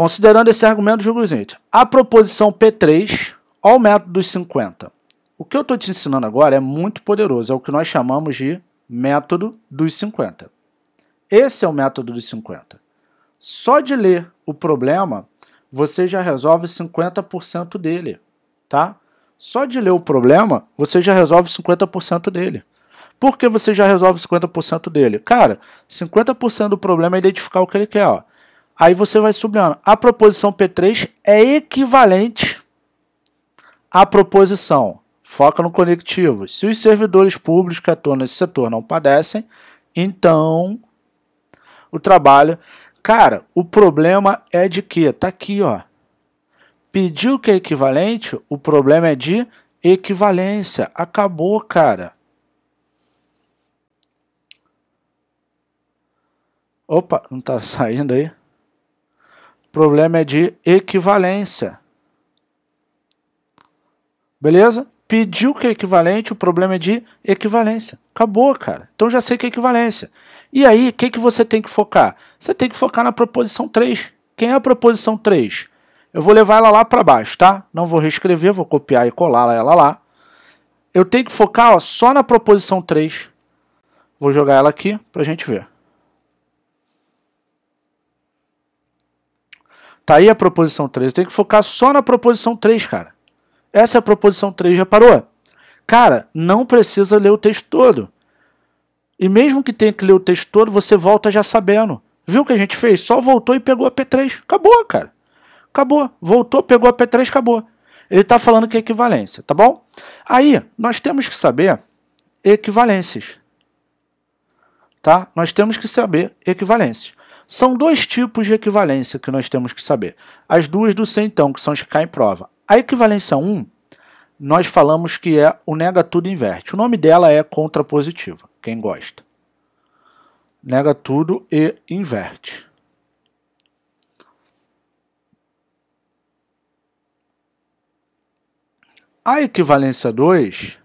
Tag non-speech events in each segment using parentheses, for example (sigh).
Considerando esse argumento, julgo o seguinte: a proposição P3 ao método dos 50. O que eu estou te ensinando agora é muito poderoso, é o que nós chamamos de método dos 50. Esse é o método dos 50. Só de ler o problema, você já resolve 50% dele, tá? Só de ler o problema, você já resolve 50% dele. Por que você já resolve 50% dele? Cara, 50% do problema é identificar o que ele quer. Ó. Aí você vai sublinhando. A proposição P3 é equivalente à proposição. Foca no conectivo. Se os servidores públicos que atuam nesse setor não padecem, então o trabalho. Cara, o problema é de que? Tá aqui, ó. Pediu que é equivalente, o problema é de equivalência. Acabou, cara. Opa, não tá (laughs) saindo aí? problema é de equivalência. Beleza? Pediu que é equivalente, o problema é de equivalência. Acabou, cara. Então já sei que é equivalência. E aí, o que, que você tem que focar? Você tem que focar na proposição 3. Quem é a proposição 3? Eu vou levar ela lá para baixo, tá? Não vou reescrever, vou copiar e colar ela lá. Eu tenho que focar ó, só na proposição 3. Vou jogar ela aqui para a gente ver. Tá aí a proposição 3. Tem que focar só na proposição 3, cara. Essa é a proposição 3, já parou? Cara, não precisa ler o texto todo. E mesmo que tenha que ler o texto todo, você volta já sabendo. Viu o que a gente fez? Só voltou e pegou a P3. Acabou, cara. Acabou. Voltou, pegou a P3, acabou. Ele está falando que é equivalência, tá bom? Aí, nós temos que saber equivalências. Tá? Nós temos que saber equivalências. São dois tipos de equivalência que nós temos que saber. As duas do C, então, que são as que caem em prova. A equivalência 1, nós falamos que é o nega tudo inverte. O nome dela é contrapositiva, quem gosta. Nega tudo e inverte. A equivalência 2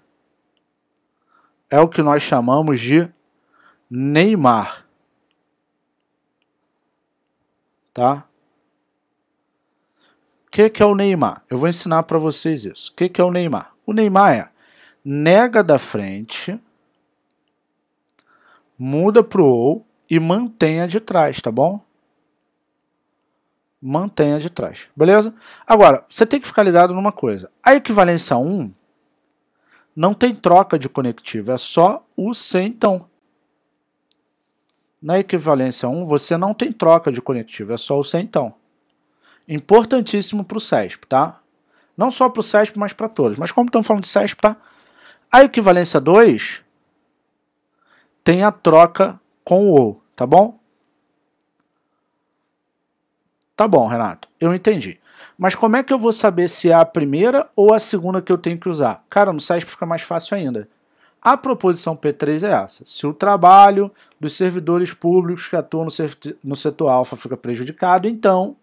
é o que nós chamamos de Neymar. tá? O que, que é o Neymar? Eu vou ensinar para vocês isso. O que, que é o Neymar? O Neymar é nega da frente, muda pro ou e mantenha de trás, tá bom? Mantenha de trás, beleza? Agora, você tem que ficar ligado numa coisa. A equivalência 1 não tem troca de conectivo, é só o c então. Na equivalência 1, você não tem troca de conectivo, é só o centão. Importantíssimo para o CESP, tá? Não só para o CESP, mas para todos. Mas como estamos falando de CESP, tá? A equivalência 2 tem a troca com o OU, tá bom? Tá bom, Renato, eu entendi. Mas como é que eu vou saber se é a primeira ou a segunda que eu tenho que usar? Cara, no SESP fica mais fácil ainda. A proposição P3 é essa. Se o trabalho dos servidores públicos que atuam no setor alfa fica prejudicado, então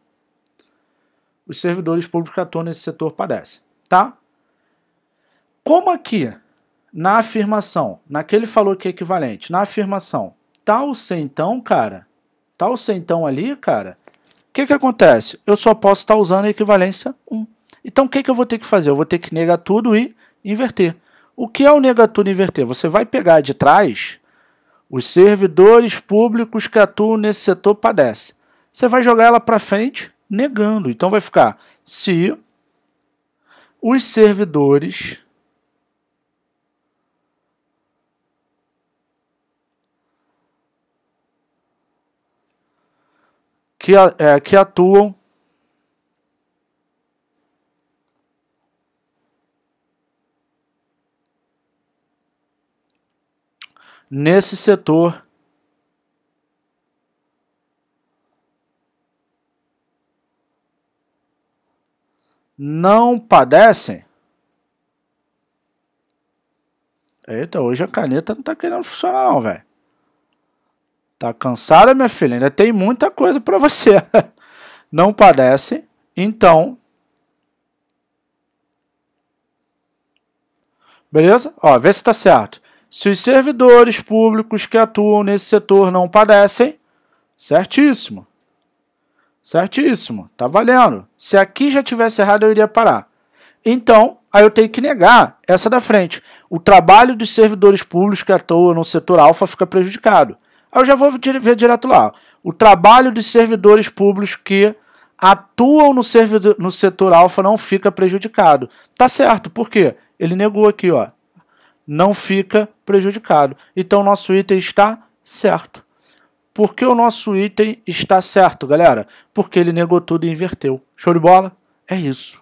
os servidores públicos que atuam nesse setor padecem, tá? Como aqui, na afirmação, naquele falou que é equivalente, na afirmação, tal tá então, cara, tal tá então ali, cara, o que que acontece? Eu só posso estar tá usando a equivalência 1. Então o que que eu vou ter que fazer? Eu vou ter que negar tudo e inverter. O que é o negatuno inverter? Você vai pegar de trás os servidores públicos que atuam nesse setor padece. Você vai jogar ela para frente negando. Então vai ficar se os servidores que, é, que atuam nesse setor. Não padecem? Eita, hoje a caneta não tá querendo funcionar não, velho. Tá cansada, minha filha? Ainda tem muita coisa para você. (laughs) não padece, então... Beleza? Ó, vê se tá certo. Se os servidores públicos que atuam nesse setor não padecem, certíssimo. Certíssimo, tá valendo. Se aqui já tivesse errado, eu iria parar. Então, aí eu tenho que negar essa da frente. O trabalho dos servidores públicos que atuam no setor alfa fica prejudicado. Aí eu já vou ver direto lá. O trabalho dos servidores públicos que atuam no, servidor, no setor alfa não fica prejudicado. Tá certo, por quê? Ele negou aqui, ó não fica prejudicado. Então o nosso item está certo. Por que o nosso item está certo, galera? Porque ele negou tudo e inverteu. Show de bola? É isso.